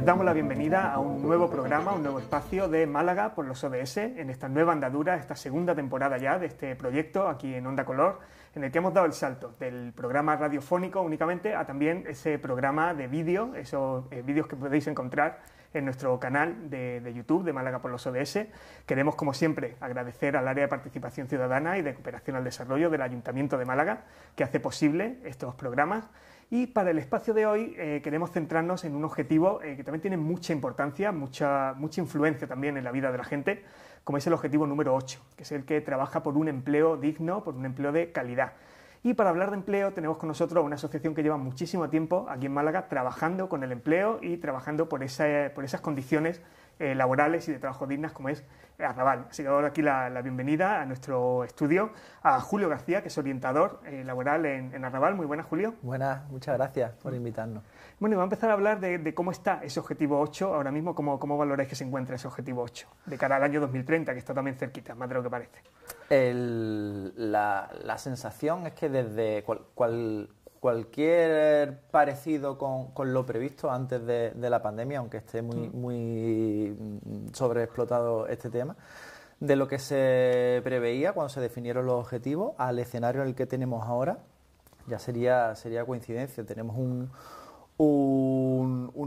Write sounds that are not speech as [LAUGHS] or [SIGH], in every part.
Eh, damos la bienvenida a un nuevo programa, un nuevo espacio de Málaga por los ODS en esta nueva andadura, esta segunda temporada ya de este proyecto aquí en Onda Color, en el que hemos dado el salto del programa radiofónico únicamente a también ese programa de vídeo, esos eh, vídeos que podéis encontrar en nuestro canal de, de, YouTube de Málaga por los ODS. Queremos, como siempre, agradecer al área de participación ciudadana y de cooperación al desarrollo del Ayuntamiento de Málaga, que hace posible estos programas y para el espacio de hoy eh, queremos centrarnos en un objetivo eh, que también tiene mucha importancia, mucha, mucha influencia también en la vida de la gente, como es el objetivo número 8, que es el que trabaja por un empleo digno, por un empleo de calidad. Y para hablar de empleo tenemos con nosotros una asociación que lleva muchísimo tiempo aquí en Málaga trabajando con el empleo y trabajando por esas condiciones eh, laborales y de trabajo dignas como es Arrabal. Así que ahora aquí la, bienvenida a nuestro estudio a Julio García, que es orientador eh, laboral en, Arrabal. Muy buenas, Julio. Buenas, muchas gracias por invitarnos. Bueno, y vamos a empezar a hablar de, cómo está ese objetivo 8 ahora mismo, cómo, cómo valoráis que se encuentra ese objetivo 8 de cara al año 2030, que está también cerquita, más de lo que parece. la, sensación es que desde cual, cual cualquier parecido con, con lo previsto antes de, la pandemia, aunque esté muy, mm. muy mm, sobreexplotado este tema, de lo que se preveía cuando se definieron los objetivos al escenario en el que tenemos ahora, ya sería, sería coincidencia. Tenemos un,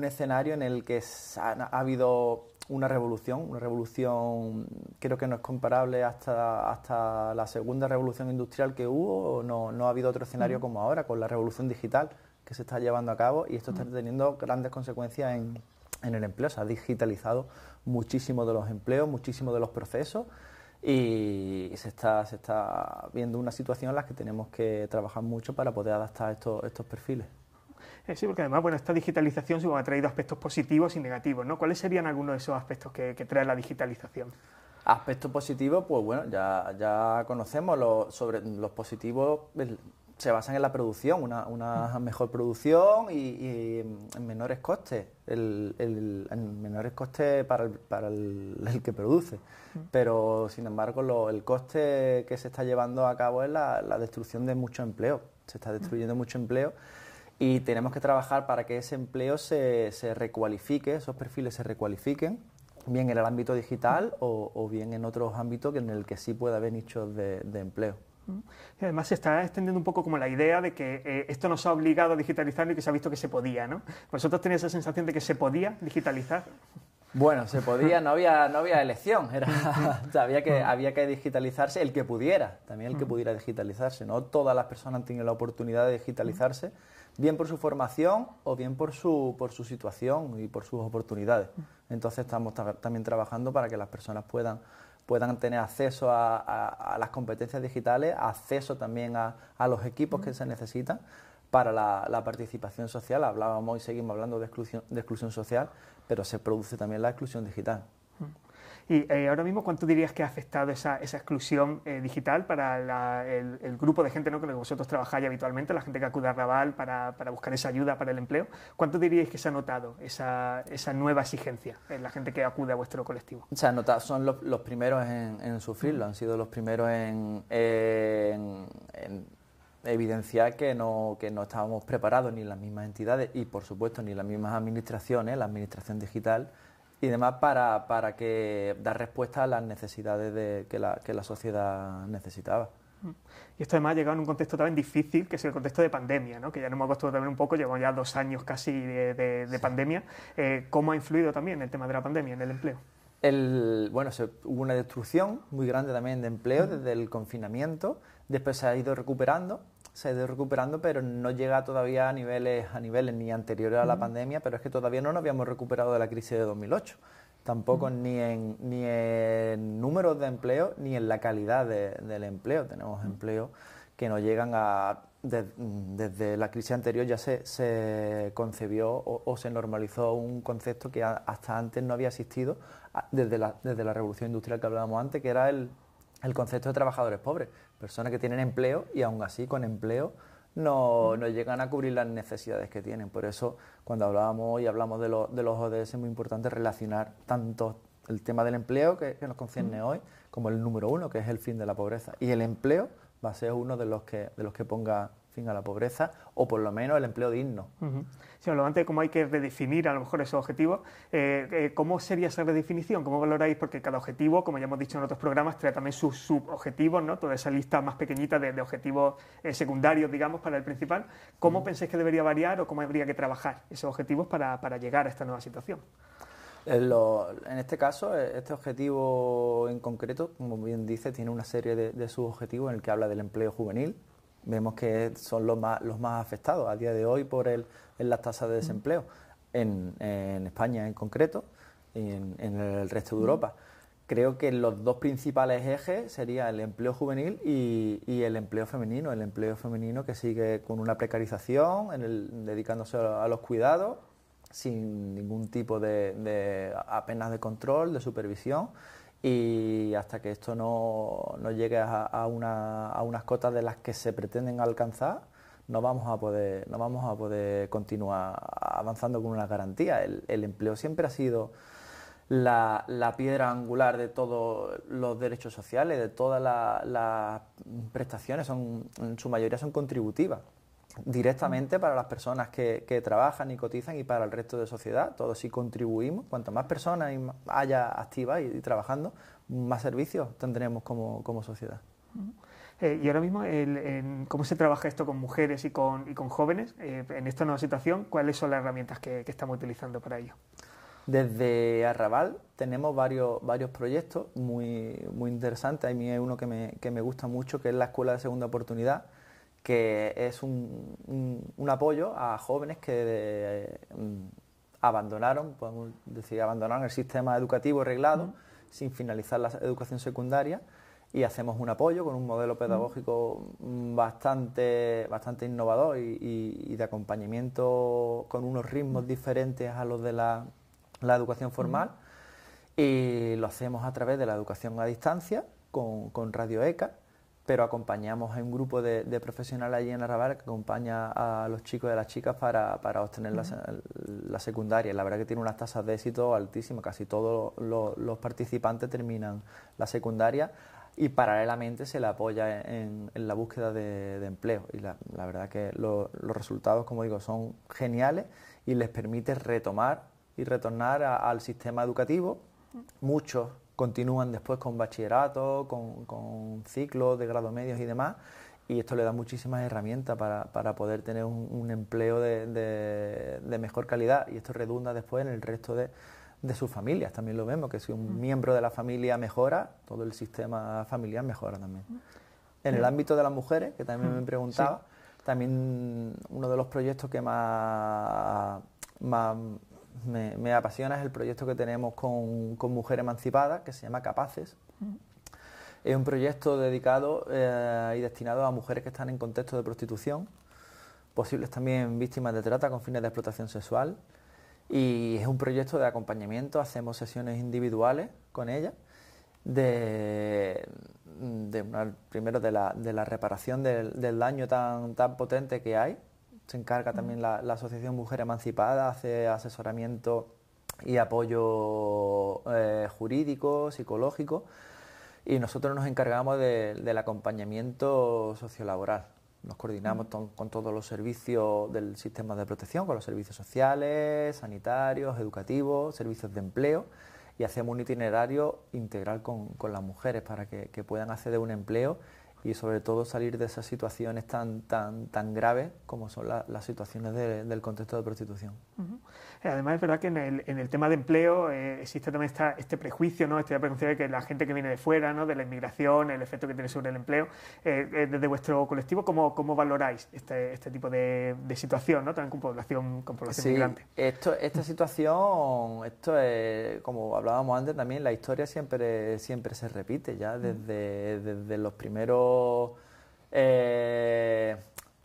escenario en el que ha habido una revolución, una revolución creo que no es comparable hasta, la segunda revolución industrial que hubo, no, no ha habido otro escenario mm. como ahora, con la revolución digital que se está llevando a cabo y esto está mm. teniendo grandes consecuencias en, el empleo, se ha digitalizado muchísimo de los empleos, muchísimo de los procesos y se está, se está viendo una situación en la que tenemos que trabajar mucho para poder adaptar estos, estos perfiles. Eh, sí, porque además, bueno, esta digitalización ha traído aspectos positivos y negativos, ¿no? ¿Cuáles serían algunos de esos aspectos que, trae la digitalización? Aspectos positivos, pues bueno, ya, conocemos los, los positivos. se basan en la producción, una, mejor producción y, en menores costes, el, en menores costes para, el, para que produce. Mm. Pero, sin embargo, el coste que se está llevando a cabo es la destrucción de mucho empleo. Se está mm. destruyendo mucho empleo y tenemos que trabajar para que ese empleo se, se recualifique, esos perfiles se recualifiquen, bien en el ámbito digital o, bien en otros ámbitos en el que sí pueda haber nichos de, empleo. Mm. Y además se está extendiendo un poco como la idea de que eh, esto nos ha obligado a digitalizar y que se ha visto que se podía, ¿no? ¿Vosotros tenéis esa sensación de que se podía digitalizar? Bueno, se podía, no había, no había elección, era, [LAUGHS] había, que, había que digitalizarse el que pudiera, también el que pudiera digitalizarse. No todas las personas tienen la oportunidad de digitalizarse, bien por su formación o bien por su, por su situación y por sus oportunidades. Entonces estamos también trabajando para que las personas puedan, puedan tener acceso a, las competencias digitales, acceso también a los equipos que se necesitan para la, participación social. Hablábamos y seguimos hablando de exclusión, de exclusión social, pero se produce también la exclusión digital. Mm. Y eh, ahora mismo, ¿cuánto dirías que ha afectado esa, esa exclusión eh, digital para el, grupo de gente ¿no? que vosotros trabajáis habitualmente, la gente que acude a Raval para, buscar esa ayuda para el empleo? ¿Cuánto diríais que se ha notado esa, nueva exigencia en la gente que acude a vuestro colectivo? Se ha notado, son los, primeros en, sufrirlo, han sido los primeros en, en evidenciar que no, que no estábamos preparados ni las mismas entidades y, por supuesto, ni las mismas administraciones, la administración digital y demás, para, para que dar respuesta a las necesidades que, la, que la sociedad necesitaba. Mm. Y esto además ha llegado en un contexto también difícil, que es el contexto de pandemia, ¿no? que ya nos hemos acostumbrado también un poco, llevamos ya dos años casi de, pandemia. Eh, ¿Cómo ha influido también el tema de la pandemia en el empleo? El, bueno, se, hubo una destrucción muy grande también de empleo mm. desde el confinamiento, después se ha ido recuperando, se ha recuperando, pero no llega todavía a niveles, a niveles ni anteriores a la pandemia, pero es que todavía no nos habíamos recuperado de la crisis de 2008. Tampoco ni, en, ni en números de empleo ni en la calidad del empleo. Tenemos empleo empleos que no llegan a... desde la crisis anterior ya se, se concebió o, se normalizó un concepto que hasta antes no había existido desde desde la revolución industrial que hablábamos antes, que era el el concepto de trabajadores pobres, personas que tienen empleo y aún así con empleo no, llegan a cubrir las necesidades que tienen. Por eso, cuando hablábamos y hablamos de, de los ODS, es muy importante relacionar tanto el tema del empleo, que, nos concierne hoy, como el número uno, que es el fin de la pobreza. Y el empleo va a ser uno de los que, de los que ponga fin a la pobreza o por lo menos el empleo digno. Uh lo antes de ¿cómo hay que redefinir a lo mejor esos objetivos? Eh, eh, ¿Cómo sería esa redefinición? ¿Cómo valoráis? Porque cada objetivo, como ya hemos dicho en otros programas, trae también sus subobjetivos, ¿no? Toda esa lista más pequeñita de, objetivos eh, secundarios, digamos, para el principal. ¿Cómo pensáis que debería variar o cómo habría que trabajar esos objetivos para, llegar a esta nueva situación? en este caso, este objetivo en concreto, como bien dice, tiene una serie de, de subobjetivos en el que habla del empleo juvenil, vemos que son los más, los más afectados a día de hoy por el, en las tasas de desempleo, en, España en concreto y en, el resto de Europa. Creo que los dos principales ejes serían el empleo juvenil y, el empleo femenino. El empleo femenino que sigue con una precarización, en dedicándose a los cuidados, sin ningún tipo de apenas de control, de supervisión y hasta que esto no, llegue a, unas cotas de las que se pretenden alcanzar, no vamos a poder, continuar avanzando con una garantía. El, empleo siempre ha sido la, piedra angular de todos los derechos sociales, de todas las prestaciones, en su mayoría son contributivas directamente para las personas que, trabajan y cotizan y para el resto de sociedad. Todos si contribuimos. Cuanto más personas haya activas y, trabajando, más servicios tendremos como, sociedad. Eh, y ahora mismo, en, ¿cómo se trabaja esto con mujeres y con, y con jóvenes eh, en esta nueva situación? ¿Cuáles son las herramientas que, estamos utilizando para ello? Desde Arrabal tenemos varios, varios proyectos muy, muy interesantes. A mí hay uno que me, que me gusta mucho, que es la Escuela de Segunda Oportunidad, que es un, apoyo a jóvenes que eh, mm, abandonaron, podemos decir, abandonaron el sistema educativo reglado sin finalizar la educación secundaria y hacemos un apoyo con un modelo pedagógico mm, bastante, bastante innovador y, de acompañamiento con unos ritmos diferentes a los de la, educación formal y lo hacemos a través de la educación a distancia con Radio ECA pero acompañamos, a un grupo de, profesionales allí en Arrabal... que acompaña a los chicos y a las chicas para, obtener la, secundaria. La verdad que tiene unas tasas de éxito altísimas, casi todos los, participantes terminan la secundaria y paralelamente se le apoya en, la búsqueda de, empleo. Y la, verdad que los resultados, como digo, son geniales y les permite retomar y retornar al sistema educativo. Muchos continúan después con bachillerato, con, con ciclos de grado medios y demás, y esto le da muchísimas herramientas para, poder tener un, empleo de, mejor calidad y esto redunda después en el resto de, sus familias. También lo vemos, que si un mm. miembro de la familia mejora, todo el sistema familiar mejora también. Mm. En el ámbito de las mujeres, que también me mm. preguntaba, también uno de los proyectos que más me, apasiona es el proyecto que tenemos con, Mujer Emancipada, que se llama Capaces. Mm. Es un proyecto dedicado eh, y destinado a mujeres que están en contexto de prostitución, posibles también víctimas de trata con fines de explotación sexual. Y es un proyecto de acompañamiento, hacemos sesiones individuales con ellas, primero de la, reparación del, daño tan potente que hay se encarga también la, Asociación Mujer Emancipada, hace asesoramiento y apoyo eh, jurídico, psicológico, y nosotros nos encargamos del acompañamiento sociolaboral. Nos coordinamos mm. con todos los servicios del sistema de protección, con los servicios sociales, sanitarios, educativos, servicios de empleo, y hacemos un itinerario integral con, las mujeres para que, que puedan acceder a un empleo y sobre todo salir de esas situaciones tan, tan, tan graves como son las situaciones del contexto de prostitución. Eh, además, es verdad que en el, en el tema de empleo eh, existe también esta, este prejuicio, ¿no? este prejuicio de que la gente que viene de fuera, ¿no? de la inmigración, el efecto que tiene sobre el empleo. Eh, desde vuestro colectivo, ¿cómo, valoráis este, este tipo de, situación, ¿no? también con población, con población sí, migrante? esta situación, esto es, como hablábamos antes, también la historia siempre, siempre se repite, ya mm. desde, desde los primeros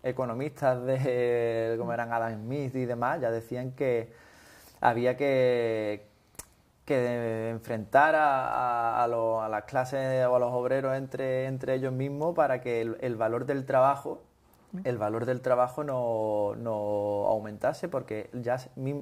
economistas de, como eran Adam Smith y demás, ya decían que había que, enfrentar a, a, las clases o a los obreros entre, entre ellos mismos para que el, valor del trabajo el valor del trabajo no, aumentase porque ya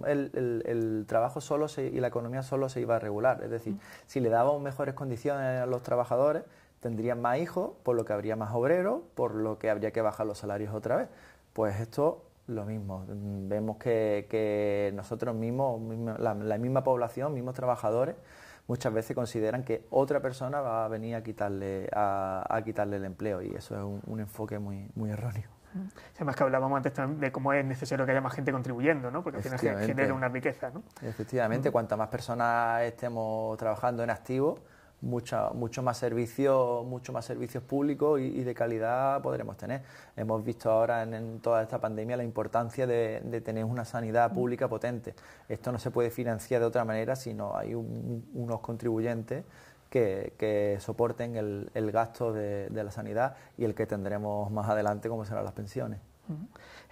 el, trabajo solo y la economía solo se iba a regular. Es decir, si le daban mejores condiciones a los trabajadores, tendrían más hijos, por lo que habría más obreros, por lo que habría que bajar los salarios otra vez. Pues esto lo mismo, vemos que, nosotros mismos, la, misma población, mismos trabajadores, muchas veces consideran que otra persona va a venir a quitarle, a, quitarle el empleo y eso es un, enfoque muy, muy erróneo. Además que hablábamos antes de cómo es necesario que haya más gente contribuyendo, ¿no? Porque al final genera una riqueza, ¿no? Efectivamente, cuanto más personas estemos trabajando en activo, mucha, mucho más servicios, mucho más servicios públicos y, de calidad podremos tener. Hemos visto ahora en, toda esta pandemia la importancia de, tener una sanidad pública potente. Esto no se puede financiar de otra manera si no hay unos contribuyentes que, soporten el, gasto de, de la sanidad y el que tendremos más adelante, como serán las pensiones.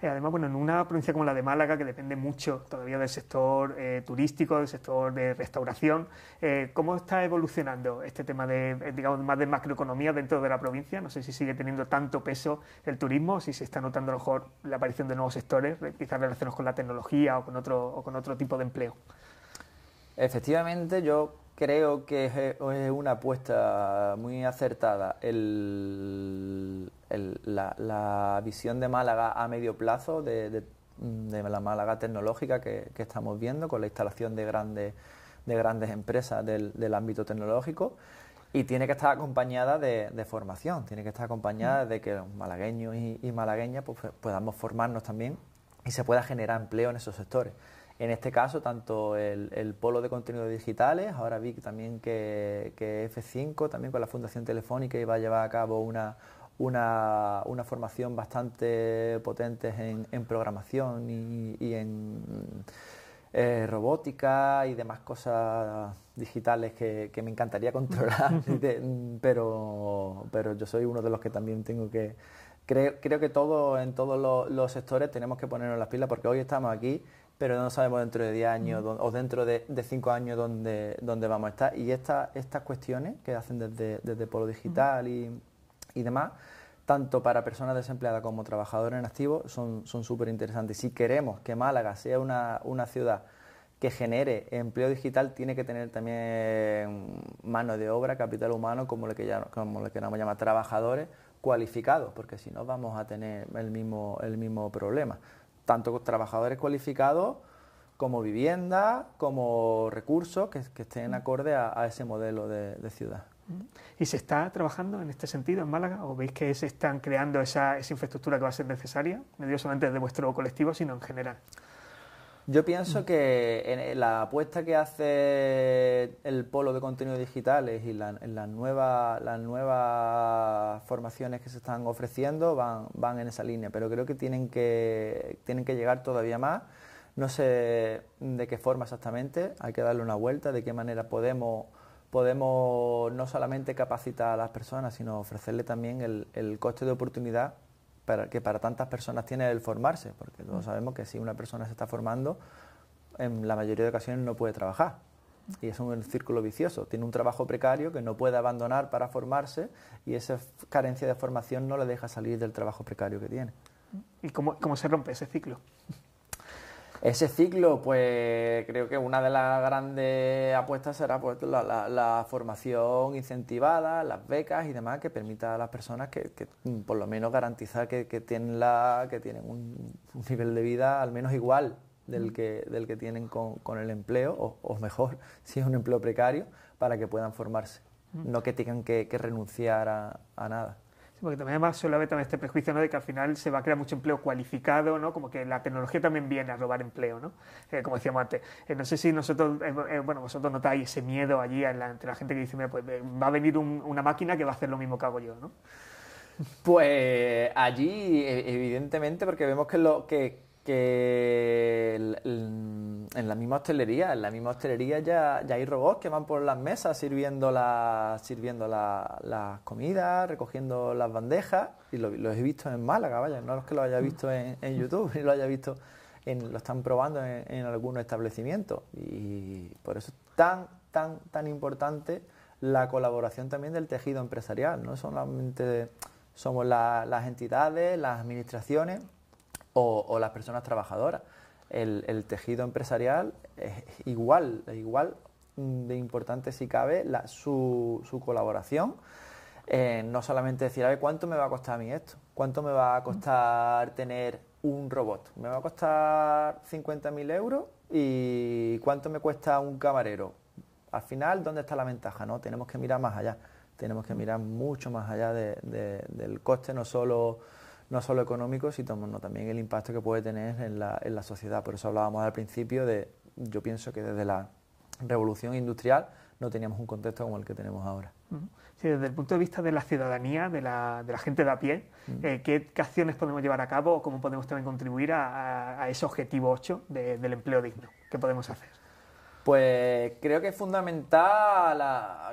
Eh, además, bueno, en una provincia como la de Málaga, que depende mucho todavía del sector eh, turístico, del sector de restauración, eh, ¿cómo está evolucionando este tema de, digamos, más de macroeconomía dentro de la provincia? No sé si sigue teniendo tanto peso el turismo, si se está notando a lo mejor la aparición de nuevos sectores, quizás relacionados con la tecnología o con otro, o con otro tipo de empleo. Efectivamente, yo creo que es una apuesta muy acertada la, visión de Málaga a medio plazo, de, la Málaga tecnológica que, estamos viendo con la instalación de grandes, empresas del, ámbito tecnológico. Y tiene que estar acompañada de, formación, tiene que estar acompañada de que los malagueños y, malagueñas pues, pues, podamos formarnos también y se pueda generar empleo en esos sectores. En este caso, tanto el, polo de contenidos digitales, ahora vi también que, F5, también con la Fundación Telefónica, iba a llevar a cabo una, formación bastante potente en, programación y, en eh, robótica y demás cosas digitales que, me encantaría controlar, [LAUGHS] pero, pero yo soy uno de los que también tengo que... Creo, que todo, en todos los sectores tenemos que ponernos las pilas porque hoy estamos aquí pero no sabemos dentro de 10 años o dentro de, cinco 5 años dónde, dónde vamos a estar. Y estas cuestiones que hacen desde, Polo Digital y, demás, tanto para personas desempleadas como trabajadores en activo, son súper interesantes. Si queremos que Málaga sea una, ciudad que genere empleo digital tiene que tener también mano de obra, capital humano, como lo que, ya, como llamar trabajadores cualificados, porque si no vamos a tener el mismo, el mismo problema tanto trabajadores cualificados como vivienda, como recursos que, estén acorde a, ese modelo de, ciudad. ¿Y se está trabajando en este sentido en Málaga? ¿O veis que se están creando esa, infraestructura que va a ser necesaria? No solamente de vuestro colectivo, sino en general. Yo pienso que la apuesta que hace el polo de contenidos digitales y las, nuevas, formaciones que se están ofreciendo van, en esa línea, pero creo que tienen, que llegar todavía más. No sé de qué forma exactamente, hay que darle una vuelta, de qué manera podemos, no solamente capacitar a las personas, sino ofrecerle también el, el coste de oportunidad que para tantas personas tiene el formarse, porque todos mm. sabemos que si una persona se está formando, en la mayoría de ocasiones no puede trabajar. Mm. Y es un círculo vicioso. Tiene un trabajo precario que no puede abandonar para formarse y esa carencia de formación no le deja salir del trabajo precario que tiene. ¿Y cómo, cómo se rompe ese ciclo? Ese ciclo, pues creo que una de las grandes apuestas será pues, la, formación incentivada, las becas y demás, que permita a las personas que, mm, por lo menos garantizar que, tienen, que tienen un, nivel de vida al menos igual del que, tienen con, el empleo, o, mejor, [LAUGHS] si es un empleo precario, para que puedan formarse, mm. no que tengan que, renunciar a nada porque también además suele haber también este prejuicio ¿no? de que al final se va a crear mucho empleo cualificado, ¿no? como que la tecnología también viene a robar empleo, ¿no? Eh, como decíamos antes. Eh, no sé si nosotros, eh, bueno, vosotros notáis ese miedo allí entre la gente que dice, mira, pues, va a venir una máquina que va a hacer lo mismo que hago yo, ¿no? Pues allí, e, evidentemente, porque vemos que, lo, que, que en la misma hostelería, en la misma hostelería ya, hay robots que van por las mesas sirviendo la, sirviendo las comidas, recogiendo las bandejas, y los he visto en Málaga, vaya, no los que mm. [LAUGHS] lo haya visto en, YouTube, ni lo haya visto lo están probando en, algunos establecimientos. Y por eso es tan, tan, tan importante la colaboración también del tejido empresarial, no solamente somos las entidades, las administraciones o, las personas trabajadoras. El, tejido empresarial es igual, igual de importante si cabe su, colaboración. Eh, no solamente decir, a ver, ¿cuánto me va a costar a mí esto? ¿Cuánto me va a costar tener un robot? ¿Me va a costar 50.000 euros? ¿Y cuánto me cuesta un camarero? Al final, ¿dónde está la ventaja? No, tenemos que mirar más allá. Tenemos que mirar mucho más allá del coste, no solo no solo económico, sino también el impacto que puede tener en la, en la sociedad. Por eso hablábamos al principio de, yo pienso que desde la revolución industrial no teníamos un contexto como el que tenemos ahora. Sí, desde el punto de vista de la ciudadanía, de la, de la gente de a pie, eh, ¿qué, acciones podemos llevar a cabo o cómo podemos también contribuir a, ese objetivo 8 del empleo digno? ¿Qué podemos hacer? Pues creo que es fundamental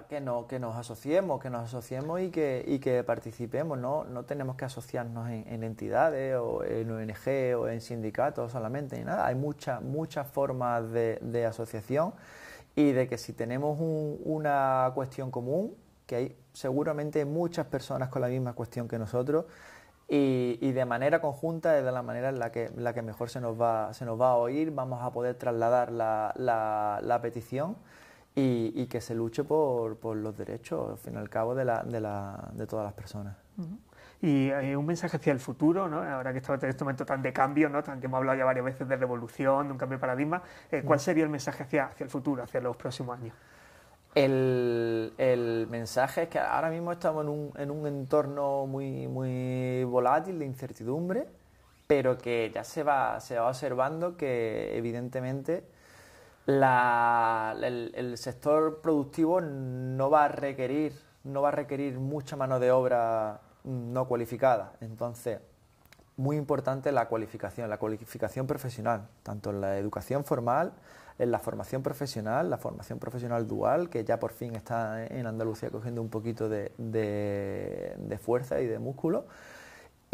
que, que nos asociemos, que nos asociemos y que, que participemos. ¿no? tenemos que asociarnos en, entidades o en ONG o en sindicatos solamente nada. Hay muchas muchas formas de, asociación y de que si tenemos una cuestión común, que hay seguramente muchas personas con la misma cuestión que nosotros, y, de manera conjunta es de la manera en la que, la que mejor se nos, va, se nos va a oír, vamos a poder trasladar la, petición y, que se luche por, los derechos, al fin y al cabo, de, la, de, la, de todas las personas. Y un mensaje hacia el futuro, ¿no? ahora que estamos en este momento tan de cambio, ¿no? tan que hemos hablado ya varias veces de revolución, de un cambio de paradigma, eh, ¿cuál sería el mensaje hacia, hacia el futuro, hacia los próximos años? El, mensaje es que ahora mismo estamos en un, entorno muy, volátil de incertidumbre, pero que ya se va, observando que evidentemente el, sector productivo no va a requerir, no va a requerir mucha mano de obra no cualificada. Entonces, muy importante la cualificación, la cualificación profesional, tanto en la educación formal en la formación profesional, la formación profesional dual, que ya por fin está en Andalucía cogiendo un poquito de, fuerza y de músculo.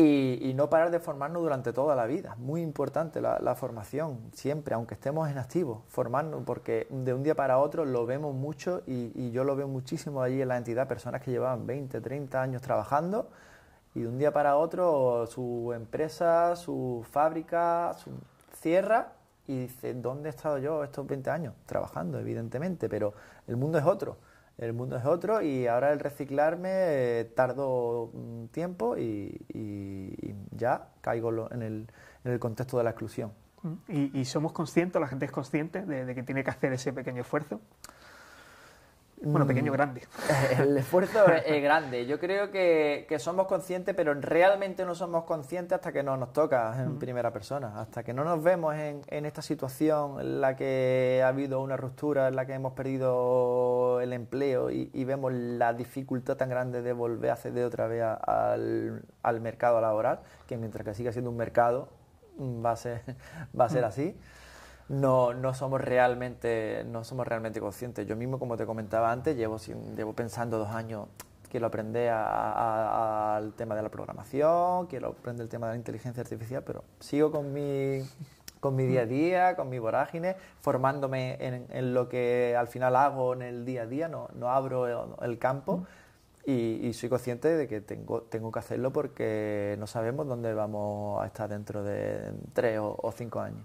Y, no parar de formarnos durante toda la vida. Muy importante la, formación, siempre, aunque estemos en activo, formarnos, porque de un día para otro lo vemos mucho y, y, yo lo veo muchísimo allí en la entidad, personas que llevaban 20, 30 años trabajando y de un día para otro su empresa, su fábrica, su, cierra y dice, ¿dónde he estado yo estos 20 años? Trabajando, evidentemente, pero el mundo es otro. El mundo es otro y ahora el reciclarme eh, tardo un tiempo y, ya caigo en, el, contexto de la exclusión. Mm. ¿Y, somos conscientes, la gente es consciente de, que tiene que hacer ese pequeño esfuerzo? Bueno, mm. pequeño, grande. [LAUGHS] El esfuerzo es grande. Yo creo que, somos conscientes, pero realmente no somos conscientes hasta que no nos toca en mm. primera persona, hasta que no nos vemos en, esta situación en la que ha habido una ruptura, en la que hemos perdido el empleo y, vemos la dificultad tan grande de volver a acceder otra vez al, mercado laboral, que mientras que siga siendo un mercado mm, va a ser, [LAUGHS] así no, no, somos realmente, no somos realmente conscientes. Yo mismo, como te comentaba antes, llevo, llevo pensando dos años que lo aprende al tema de la programación, quiero aprender el tema de la inteligencia artificial, pero sigo con mi, con mi día a día, con mi vorágine, formándome en, lo que al final hago en el día a día, no, no abro el, campo y, soy consciente de que tengo, tengo que hacerlo porque no sabemos dónde vamos a estar dentro de tres o cinco años.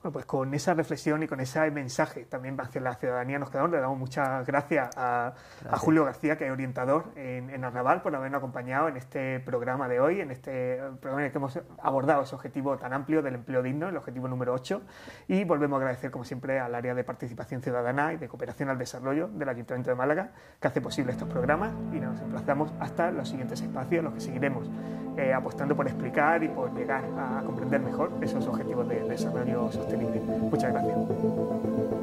Bueno, pues con esa reflexión y con ese mensaje también hacia la ciudadanía nos quedamos. Le damos muchas gracias a, Julio García, que es orientador en, en por habernos acompañado en este programa de hoy, en este eh, programa en el que hemos abordado ese objetivo tan amplio del empleo digno, el objetivo número 8. Y volvemos a agradecer, como siempre, al área de participación ciudadana y de cooperación al desarrollo del Ayuntamiento de Málaga, que hace posible estos programas. Y nos emplazamos hasta los siguientes espacios, los que seguiremos eh, apostando por explicar y por llegar a comprender mejor esos objetivos de desarrollo sostenible. Muchas gracias.